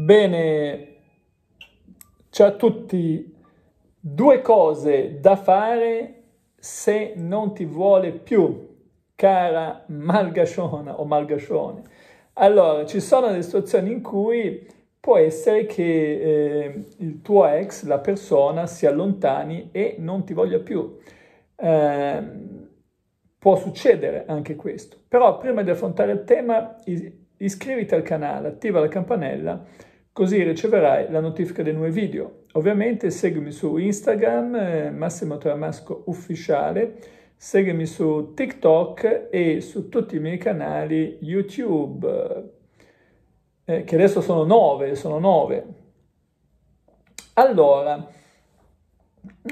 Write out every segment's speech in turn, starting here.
Bene, ciao a tutti. Due cose da fare se non ti vuole più, cara malgasciona o malgascione. Allora, ci sono delle situazioni in cui può essere che eh, il tuo ex, la persona, si allontani e non ti voglia più. Eh, può succedere anche questo. Però prima di affrontare il tema, iscriviti al canale, attiva la campanella Così riceverai la notifica dei nuovi video. Ovviamente seguimi su Instagram, eh, Massimo Tramasco Ufficiale, seguimi su TikTok e su tutti i miei canali YouTube, eh, che adesso sono nove, sono nove. Allora,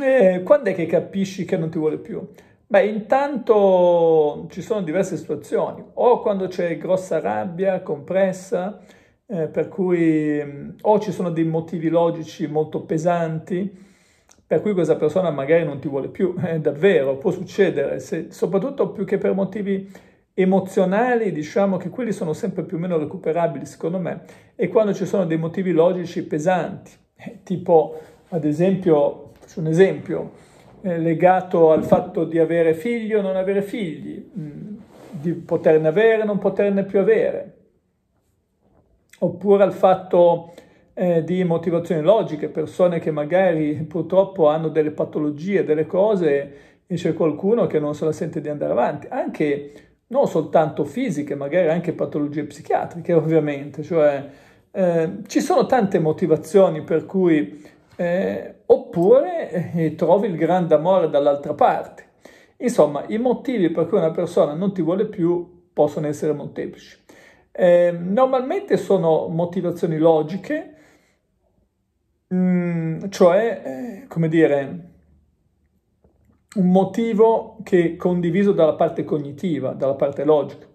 eh, quando è che capisci che non ti vuole più? Beh, intanto ci sono diverse situazioni, o quando c'è grossa rabbia compressa, eh, per cui mm, o ci sono dei motivi logici molto pesanti per cui questa persona magari non ti vuole più, eh, davvero, può succedere, se, soprattutto più che per motivi emozionali, diciamo che quelli sono sempre più o meno recuperabili secondo me, e quando ci sono dei motivi logici pesanti, eh, tipo ad esempio, faccio un esempio, eh, legato al fatto di avere figli o non avere figli, mh, mm, di poterne avere o non poterne più avere, oppure al fatto eh, di motivazioni logiche, persone che magari purtroppo hanno delle patologie, delle cose e c'è qualcuno che non se la sente di andare avanti, anche non soltanto fisiche, magari anche patologie psichiatriche ovviamente, cioè eh, ci sono tante motivazioni per cui eh, oppure eh, trovi il grande amore dall'altra parte. Insomma, i motivi per cui una persona non ti vuole più possono essere molteplici. Eh, normalmente sono motivazioni logiche, mh, mm, cioè, eh, come dire, un motivo che è condiviso dalla parte cognitiva, dalla parte logica.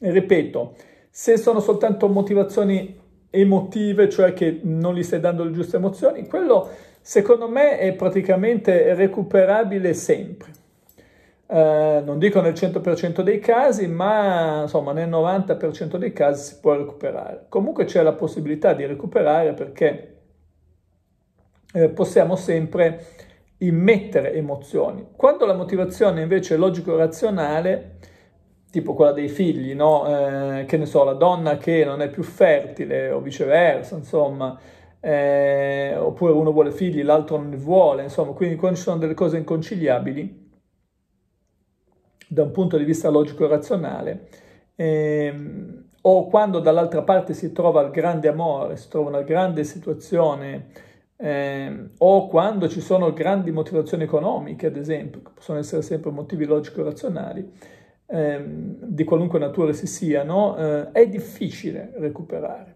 E ripeto, se sono soltanto motivazioni emotive, cioè che non gli stai dando le giuste emozioni, quello secondo me è praticamente recuperabile sempre eh, non dico nel 100% dei casi, ma insomma nel 90% dei casi si può recuperare. Comunque c'è la possibilità di recuperare perché eh, possiamo sempre immettere emozioni. Quando la motivazione invece è logico-razionale, tipo quella dei figli, no? eh, che ne so, la donna che non è più fertile o viceversa, insomma, eh, oppure uno vuole figli, l'altro non ne vuole, insomma, quindi quando ci sono delle cose inconciliabili, da un punto di vista logico-razionale, ehm, o quando dall'altra parte si trova il grande amore, si trova una grande situazione, ehm, o quando ci sono grandi motivazioni economiche, ad esempio, che possono essere sempre motivi logico-razionali, ehm, di qualunque natura si siano, eh, è difficile recuperare.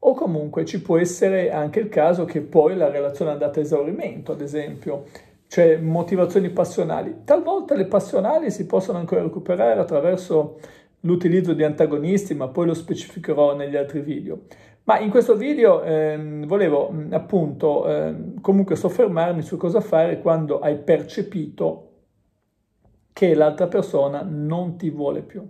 O comunque ci può essere anche il caso che poi la relazione è andata a esaurimento, ad esempio, cioè motivazioni passionali. Talvolta le passionali si possono ancora recuperare attraverso l'utilizzo di antagonisti, ma poi lo specificherò negli altri video. Ma in questo video ehm, volevo appunto ehm, comunque soffermarmi su cosa fare quando hai percepito che l'altra persona non ti vuole più.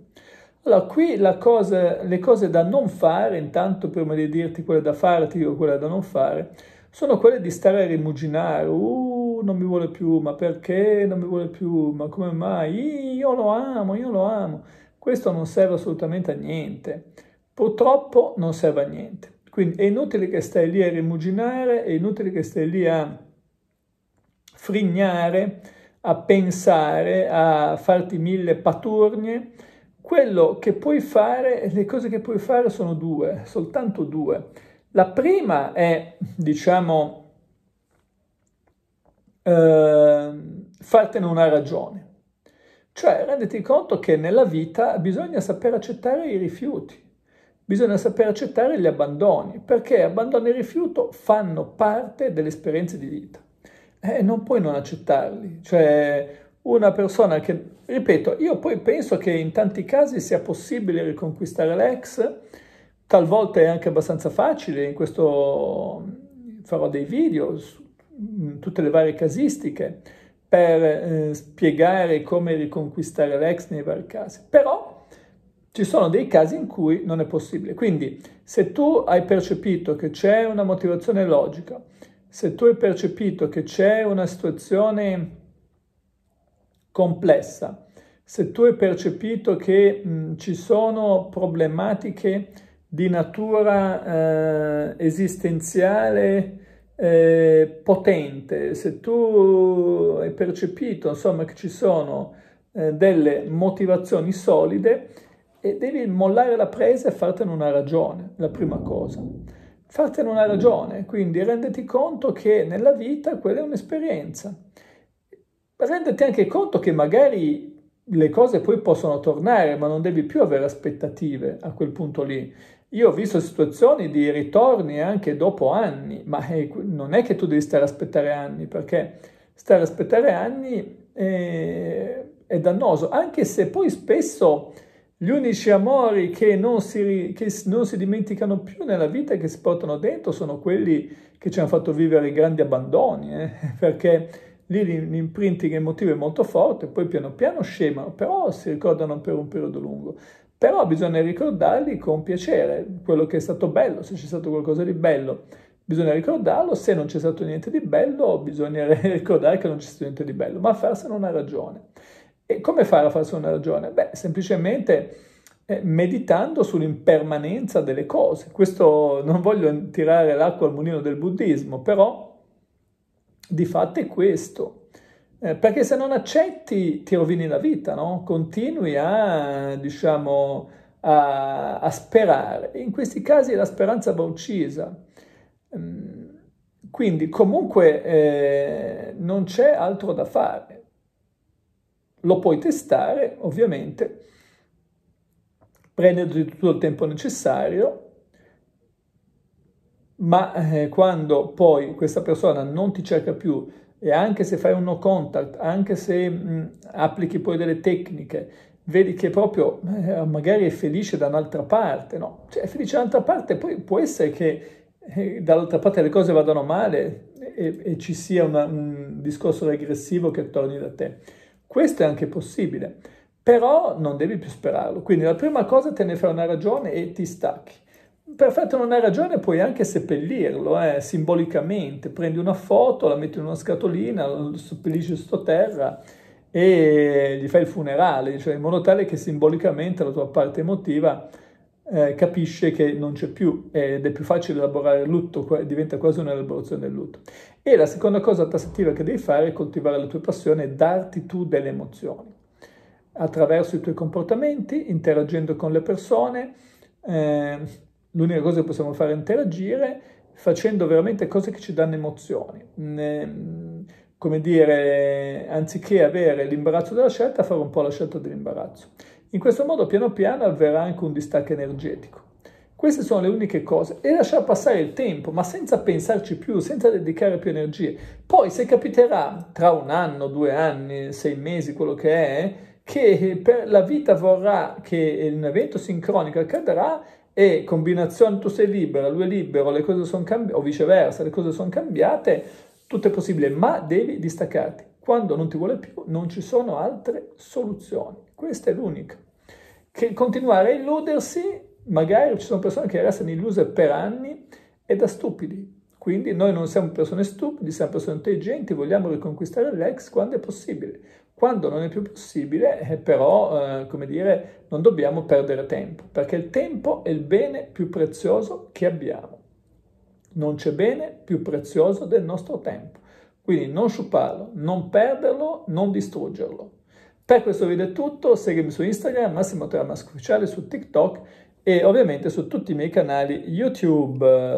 Allora, qui cosa, le cose da non fare, intanto prima di dirti quelle da farti o quelle da non fare, sono quelle di stare a rimuginare, uh, non mi vuole più, ma perché non mi vuole più, ma come mai? Io lo amo, io lo amo. Questo non serve assolutamente a niente. Purtroppo non serve a niente. Quindi è inutile che stai lì a rimuginare, è inutile che stai lì a frignare, a pensare, a farti mille paturnie. Quello che puoi fare, le cose che puoi fare sono due, soltanto due. La prima è, diciamo, eh, fartene una ragione. Cioè renditi conto che nella vita bisogna saper accettare i rifiuti, bisogna saper accettare gli abbandoni, perché abbandono e rifiuto fanno parte delle esperienze di vita. Eh, e non puoi non accettarli. Cioè una persona che, ripeto, io poi penso che in tanti casi sia possibile riconquistare l'ex, talvolta è anche abbastanza facile, in questo farò dei video Mm, tutte le varie casistiche per eh, spiegare come riconquistare l'ex nei vari casi, però ci sono dei casi in cui non è possibile. Quindi se tu hai percepito che c'è una motivazione logica, se tu hai percepito che c'è una situazione complessa, se tu hai percepito che mh, mm, ci sono problematiche di natura eh, esistenziale, eh, potente, se tu hai percepito insomma, che ci sono eh, delle motivazioni solide, e eh, devi mollare la presa e fartene una ragione, la prima cosa. Fartene una ragione, quindi renditi conto che nella vita quella è un'esperienza. Renditi anche conto che magari le cose poi possono tornare, ma non devi più avere aspettative a quel punto lì. Io ho visto situazioni di ritorni anche dopo anni, ma eh, non è che tu devi stare a aspettare anni, perché stare a aspettare anni è, eh, è dannoso, anche se poi spesso gli unici amori che non, si, che non si dimenticano più nella vita e che si portano dentro sono quelli che ci hanno fatto vivere i grandi abbandoni, eh? perché lì l'imprinting emotivo è molto forte, poi piano piano scemano, però si ricordano per un periodo lungo però bisogna ricordarli con piacere quello che è stato bello, se c'è stato qualcosa di bello. Bisogna ricordarlo, se non c'è stato niente di bello, bisogna ricordare che non c'è stato niente di bello, ma farsene una ragione. E come fare a farsene una ragione? Beh, semplicemente eh, meditando sull'impermanenza delle cose. Questo non voglio tirare l'acqua al mulino del buddismo, però di fatto è questo. Eh, perché se non accetti ti rovini la vita, no? Continui a, diciamo, a, a sperare. In questi casi la speranza va uccisa. Mm, quindi comunque eh, non c'è altro da fare. Lo puoi testare, ovviamente, prendendoti tutto il tempo necessario, ma eh, quando poi questa persona non ti cerca più, e anche se fai un no contact, anche se mh, applichi poi delle tecniche, vedi che proprio eh, magari è felice da un'altra parte, no? Cioè è felice da un'altra parte, poi può essere che eh, dall'altra parte le cose vadano male e, e ci sia una, un discorso regressivo che torni da te. Questo è anche possibile, però non devi più sperarlo. Quindi la prima cosa te ne fai una ragione e ti stacchi. Perfetto, non hai ragione, puoi anche seppellirlo eh, simbolicamente. Prendi una foto, la metti in una scatolina, lo seppellisci sottoterra e gli fai il funerale, cioè in modo tale che simbolicamente la tua parte emotiva eh, capisce che non c'è più ed è più facile elaborare il lutto, diventa quasi un'elaborazione del lutto. E la seconda cosa tassativa che devi fare è coltivare le tue passioni e darti tu delle emozioni attraverso i tuoi comportamenti, interagendo con le persone. Eh, L'unica cosa che possiamo fare è interagire facendo veramente cose che ci danno emozioni. Come dire, anziché avere l'imbarazzo della scelta, fare un po' la scelta dell'imbarazzo. In questo modo piano piano avverrà anche un distacco energetico. Queste sono le uniche cose e lasciare passare il tempo, ma senza pensarci più, senza dedicare più energie. Poi se capiterà tra un anno, due anni, sei mesi, quello che è, che per la vita vorrà che un evento sincronico accadrà e combinazione tu sei libera, lui è libero, le cose sono cambiate, o viceversa, le cose sono cambiate, tutto è possibile, ma devi distaccarti. Quando non ti vuole più non ci sono altre soluzioni. Questa è l'unica. Che continuare a illudersi, magari ci sono persone che restano illuse per anni, è da stupidi. Quindi noi non siamo persone stupide, siamo persone intelligenti, vogliamo riconquistare l'ex quando è possibile. Quando non è più possibile, eh, però, eh, come dire, non dobbiamo perdere tempo, perché il tempo è il bene più prezioso che abbiamo. Non c'è bene più prezioso del nostro tempo. Quindi non sciuparlo, non perderlo, non distruggerlo. Per questo video è tutto, seguimi su Instagram, Massimo Teramasco Ufficiale, su TikTok e ovviamente su tutti i miei canali YouTube.